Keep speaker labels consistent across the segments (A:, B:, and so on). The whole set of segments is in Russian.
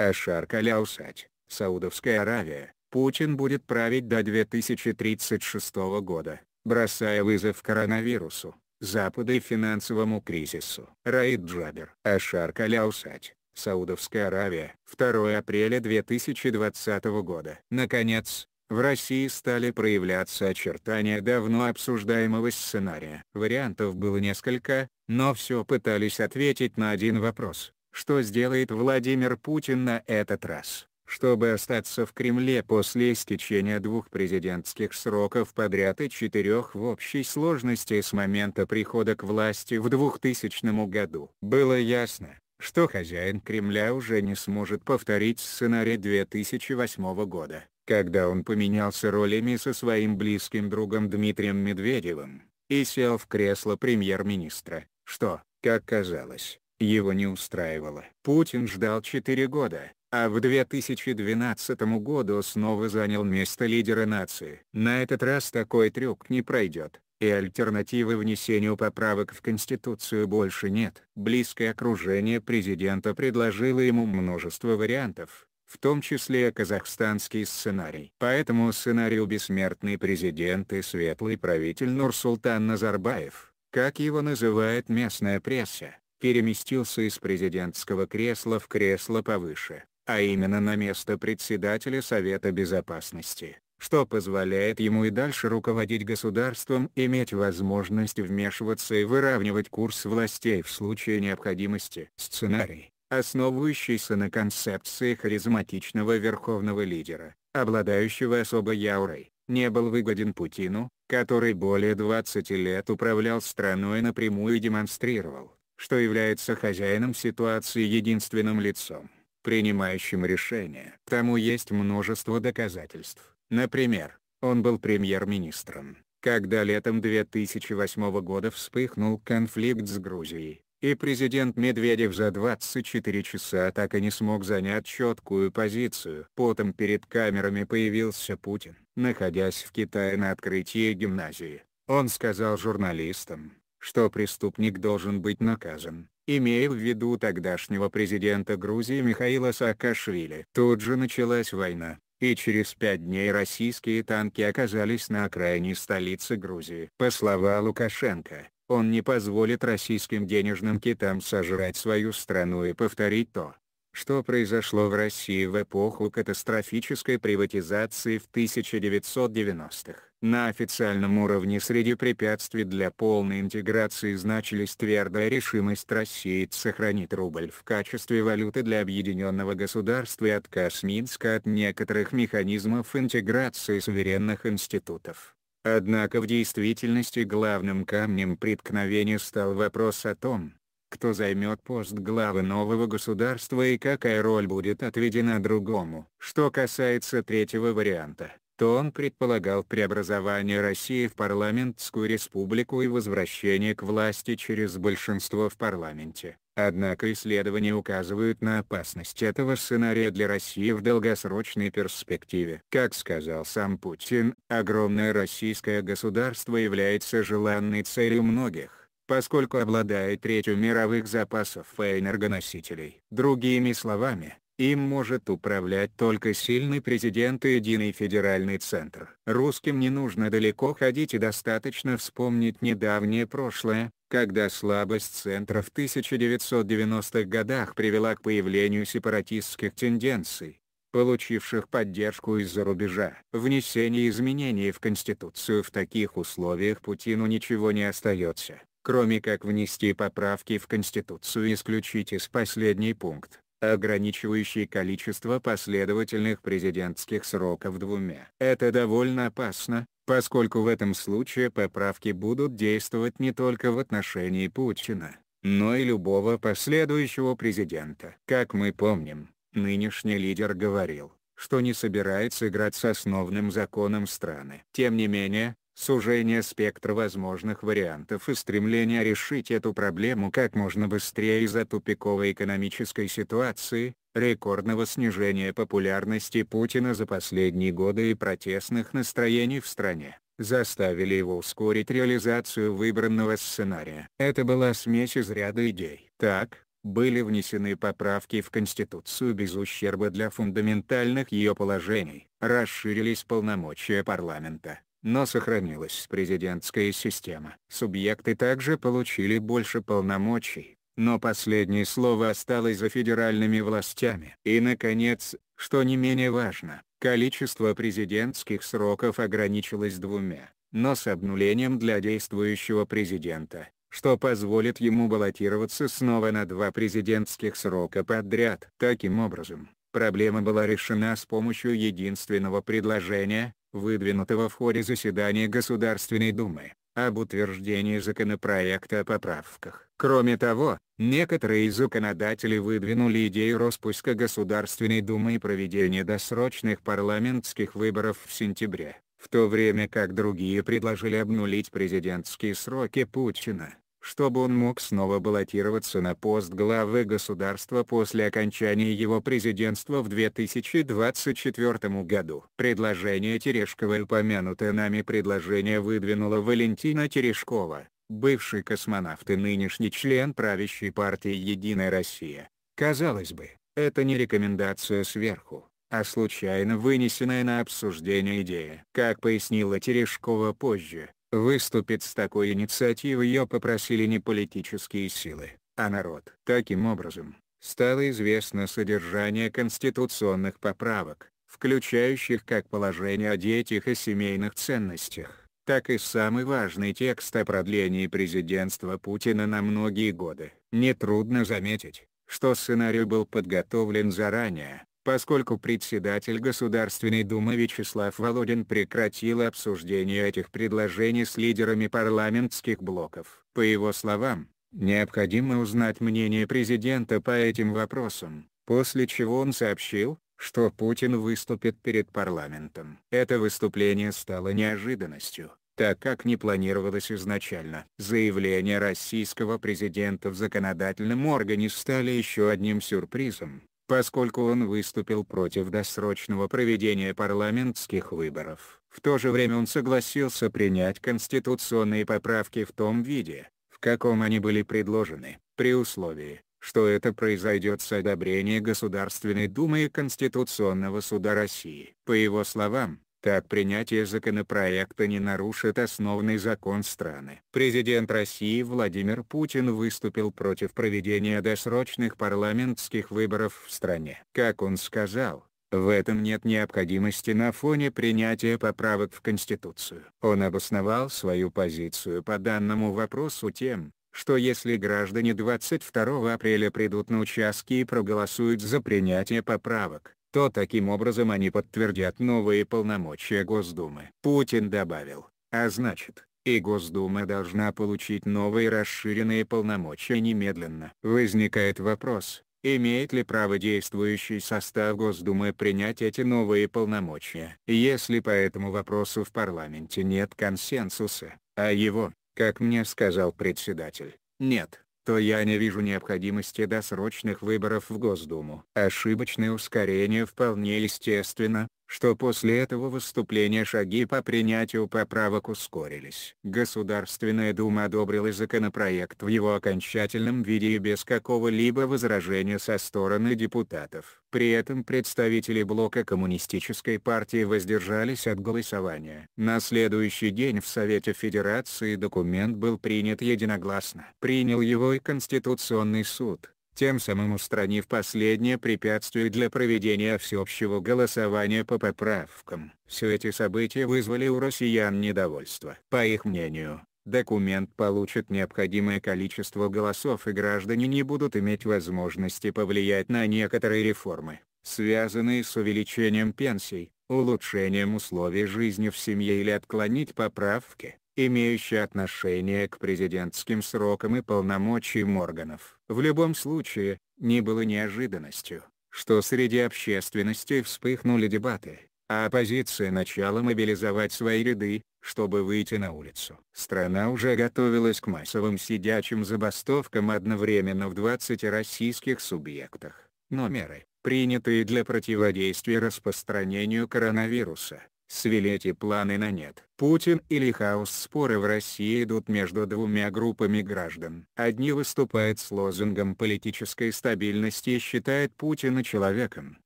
A: Ашар-Каляусач, Саудовская Аравия, Путин будет править до 2036 года, бросая вызов коронавирусу, Западу и финансовому кризису. Раид Джабер. Ашар Каляусач. Саудовская Аравия. 2 апреля 2020 года. Наконец, в России стали проявляться очертания давно обсуждаемого сценария. Вариантов было несколько, но все пытались ответить на один вопрос. Что сделает Владимир Путин на этот раз, чтобы остаться в Кремле после истечения двух президентских сроков подряд и четырех в общей сложности с момента прихода к власти в 2000 году? Было ясно, что хозяин Кремля уже не сможет повторить сценарий 2008 года, когда он поменялся ролями со своим близким другом Дмитрием Медведевым и сел в кресло премьер-министра, что, как казалось, его не устраивало. Путин ждал 4 года, а в 2012 году снова занял место лидера нации. На этот раз такой трюк не пройдет, и альтернативы внесению поправок в Конституцию больше нет. Близкое окружение президента предложило ему множество вариантов, в том числе казахстанский сценарий. Поэтому сценарию бессмертный президент и светлый правитель Нурсултан Назарбаев, как его называет местная пресса, переместился из президентского кресла в кресло повыше, а именно на место председателя Совета Безопасности, что позволяет ему и дальше руководить государством, иметь возможность вмешиваться и выравнивать курс властей в случае необходимости. Сценарий, основывающийся на концепции харизматичного верховного лидера, обладающего особой яурой, не был выгоден Путину, который более 20 лет управлял страной напрямую и демонстрировал, что является хозяином ситуации единственным лицом, принимающим решение. К тому есть множество доказательств. Например, он был премьер-министром, когда летом 2008 года вспыхнул конфликт с Грузией, и президент Медведев за 24 часа так и не смог занять четкую позицию. Потом перед камерами появился Путин, находясь в Китае на открытии гимназии. Он сказал журналистам, что преступник должен быть наказан, имея в виду тогдашнего президента Грузии Михаила Саакашвили. Тут же началась война, и через пять дней российские танки оказались на окраине столицы Грузии. По словам Лукашенко, он не позволит российским денежным китам сожрать свою страну и повторить то, что произошло в России в эпоху катастрофической приватизации в 1990-х. На официальном уровне среди препятствий для полной интеграции значились твердая решимость России сохранить рубль в качестве валюты для объединенного государства и отказ Минска от некоторых механизмов интеграции суверенных институтов. Однако в действительности главным камнем преткновения стал вопрос о том, кто займет пост главы нового государства и какая роль будет отведена другому. Что касается третьего варианта, то он предполагал преобразование России в парламентскую республику и возвращение к власти через большинство в парламенте. Однако исследования указывают на опасность этого сценария для России в долгосрочной перспективе. Как сказал сам Путин, огромное российское государство является желанной целью многих поскольку обладает третью мировых запасов и энергоносителей. Другими словами, им может управлять только сильный президент и единый федеральный центр. Русским не нужно далеко ходить и достаточно вспомнить недавнее прошлое, когда слабость центра в 1990-х годах привела к появлению сепаратистских тенденций, получивших поддержку из-за рубежа. Внесение изменений в Конституцию в таких условиях Путину ничего не остается кроме как внести поправки в Конституцию и исключить из последний пункт ограничивающий количество последовательных президентских сроков двумя. Это довольно опасно, поскольку в этом случае поправки будут действовать не только в отношении Путина, но и любого последующего президента. Как мы помним, нынешний лидер говорил, что не собирается играть с основным законом страны. Тем не менее, сужение спектра возможных вариантов и стремление решить эту проблему как можно быстрее из-за тупиковой экономической ситуации, рекордного снижения популярности Путина за последние годы и протестных настроений в стране заставили его ускорить реализацию выбранного сценария. Это была смесь из ряда идей. Так, были внесены поправки в Конституцию без ущерба для фундаментальных ее положений, расширились полномочия парламента, но сохранилась президентская система. Субъекты также получили больше полномочий, но последнее слово осталось за федеральными властями. И наконец, что не менее важно, количество президентских сроков ограничилось двумя, но с обнулением для действующего президента, что позволит ему баллотироваться снова на два президентских срока подряд. Таким образом, проблема была решена с помощью единственного предложения, выдвинутого в ходе заседания Государственной Думы, об утверждении законопроекта о поправках. Кроме того, некоторые законодатели выдвинули идею распуска Государственной Думы и проведения досрочных парламентских выборов в сентябре, в то время как другие предложили обнулить президентские сроки Путина чтобы он мог снова баллотироваться на пост главы государства после окончания его президентства в 2024 году. Предложение Терешкова упомянутое нами предложение выдвинула Валентина Терешкова, бывший космонавт и нынешний член правящей партии «Единая Россия». Казалось бы, это не рекомендация сверху, а случайно вынесенная на обсуждение идея. Как пояснила Терешкова позже, Выступить с такой инициативой ее попросили не политические силы, а народ. Таким образом, стало известно содержание конституционных поправок, включающих как положение о детях и семейных ценностях, так и самый важный текст о продлении президентства Путина на многие годы. Нетрудно заметить, что сценарий был подготовлен заранее, поскольку председатель Государственной Думы Вячеслав Володин прекратил обсуждение этих предложений с лидерами парламентских блоков. По его словам, необходимо узнать мнение президента по этим вопросам, после чего он сообщил, что Путин выступит перед парламентом. Это выступление стало неожиданностью так как не планировалось изначально. Заявления российского президента в законодательном органе стали еще одним сюрпризом поскольку он выступил против досрочного проведения парламентских выборов. В то же время он согласился принять конституционные поправки в том виде, в каком они были предложены, при условии, что это произойдет с одобрения Государственной Думы и Конституционного Суда России. По его словам, так принятие законопроекта не нарушит основный закон страны. Президент России Владимир Путин выступил против проведения досрочных парламентских выборов в стране. Как он сказал, в этом нет необходимости на фоне принятия поправок в Конституцию. Он обосновал свою позицию по данному вопросу тем, что если граждане 22 апреля придут на участки и проголосуют за принятие поправок, то таким образом они подтвердят новые полномочия Госдумы. Путин добавил, а значит, и Госдума должна получить новые расширенные полномочия немедленно. Возникает вопрос, имеет ли право действующий состав Госдумы принять эти новые полномочия. Если по этому вопросу в парламенте нет консенсуса, а его, как мне сказал председатель, нет, что я не вижу необходимости досрочных выборов в Госдуму. Ошибочное ускорение вполне естественно, что после этого выступления шаги по принятию поправок ускорились. Государственная дума одобрила законопроект в его окончательном виде и без какого-либо возражения со стороны депутатов. При этом представители блока Коммунистической партии воздержались от голосования. На следующий день в Совете Федерации документ был принят единогласно. Принял его и Конституционный суд тем самым устранив последнее препятствие для проведения всеобщего голосования по поправкам. Все эти события вызвали у россиян недовольство. По их мнению, документ получит необходимое количество голосов и граждане не будут иметь возможности повлиять на некоторые реформы, связанные с увеличением пенсий, улучшением условий жизни в семье или отклонить поправки, имеющие отношение к президентским срокам и полномочиям органов. В любом случае, не было неожиданностью, что среди общественности вспыхнули дебаты, а оппозиция начала мобилизовать свои ряды, чтобы выйти на улицу. Страна уже готовилась к массовым сидячим забастовкам одновременно в 20 российских субъектах, но меры, принятые для противодействия распространению коронавируса, свели эти планы на нет. Путин или хаос споры в России идут между двумя группами граждан. Одни выступают с лозунгом политической стабильности и считают Путина человеком,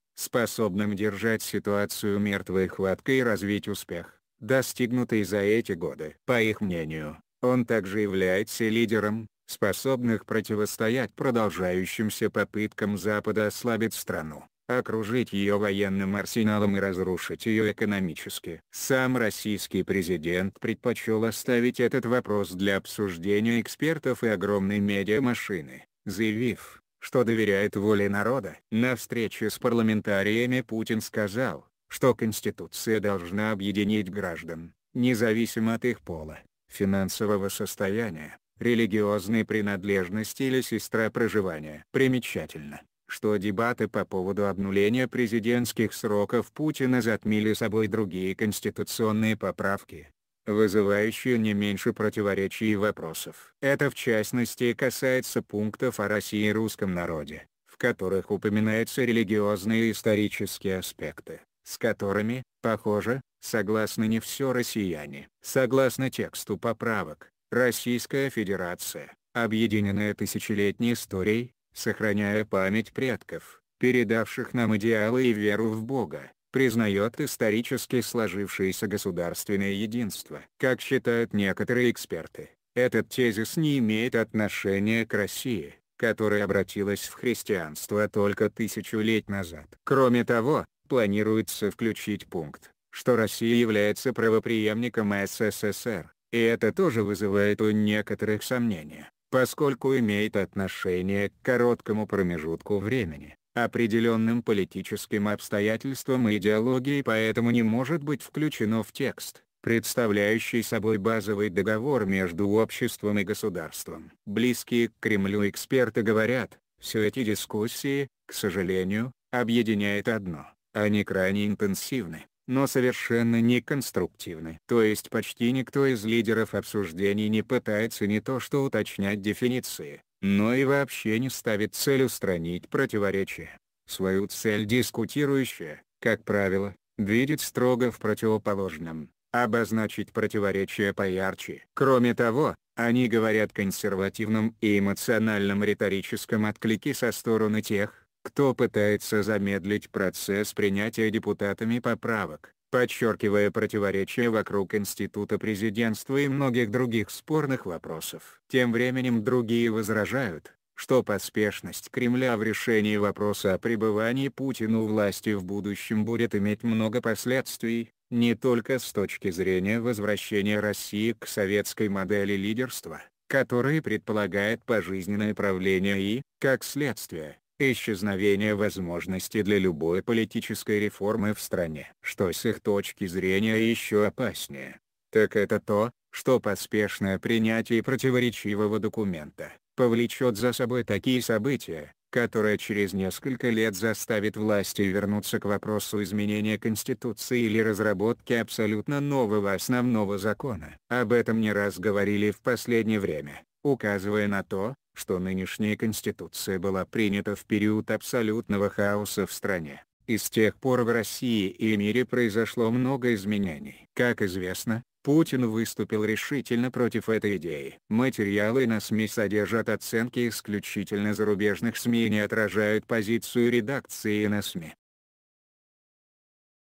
A: способным держать ситуацию мертвой хваткой и развить успех, достигнутый за эти годы. По их мнению, он также является лидером, способных противостоять продолжающимся попыткам Запада ослабить страну окружить ее военным арсеналом и разрушить ее экономически. Сам российский президент предпочел оставить этот вопрос для обсуждения экспертов и огромной медиамашины, заявив, что доверяет воле народа. На встрече с парламентариями Путин сказал, что Конституция должна объединить граждан, независимо от их пола, финансового состояния, религиозной принадлежности или сестра проживания. Примечательно, что дебаты по поводу обнуления президентских сроков Путина затмили собой другие конституционные поправки, вызывающие не меньше противоречий и вопросов. Это в частности касается пунктов о России и русском народе, в которых упоминаются религиозные и исторические аспекты, с которыми, похоже, согласны не все россияне. Согласно тексту поправок, Российская Федерация, объединенная тысячелетней историей, сохраняя память предков, передавших нам идеалы и веру в Бога, признает исторически сложившееся государственное единство. Как считают некоторые эксперты, этот тезис не имеет отношения к России, которая обратилась в христианство только тысячу лет назад. Кроме того, планируется включить пункт, что Россия является правоприемником СССР, и это тоже вызывает у некоторых сомнения поскольку имеет отношение к короткому промежутку времени, определенным политическим обстоятельствам и идеологии поэтому не может быть включено в текст представляющий собой базовый договор между обществом и государством. Близкие к Кремлю эксперты говорят, все эти дискуссии, к сожалению, объединяет одно, они крайне интенсивны но совершенно неконструктивны, То есть почти никто из лидеров обсуждений не пытается не то что уточнять дефиниции, но и вообще не ставит цель устранить противоречия. Свою цель дискутирующая, как правило, видит строго в противоположном, обозначить противоречие поярче. Кроме того, они говорят консервативном и эмоциональном риторическом отклике со стороны тех, кто пытается замедлить процесс принятия депутатами поправок, подчеркивая противоречия вокруг института президентства и многих других спорных вопросов. Тем временем другие возражают, что поспешность Кремля в решении вопроса о пребывании Путина у власти в будущем будет иметь много последствий, не только с точки зрения возвращения России к советской модели лидерства, которая предполагает пожизненное правление и, как следствие, исчезновение возможности для любой политической реформы в стране. Что с их точки зрения еще опаснее, так это то, что поспешное принятие противоречивого документа, повлечет за собой такие события, которые через несколько лет заставит власти вернуться к вопросу изменения Конституции или разработки абсолютно нового основного закона. Об этом не раз говорили в последнее время, указывая на то, что нынешняя конституция была принята в период абсолютного хаоса в стране. И с тех пор в России и мире произошло много изменений. Как известно, Путин выступил решительно против этой идеи. Материалы на СМИ содержат оценки исключительно зарубежных СМИ и не отражают позицию редакции на СМИ.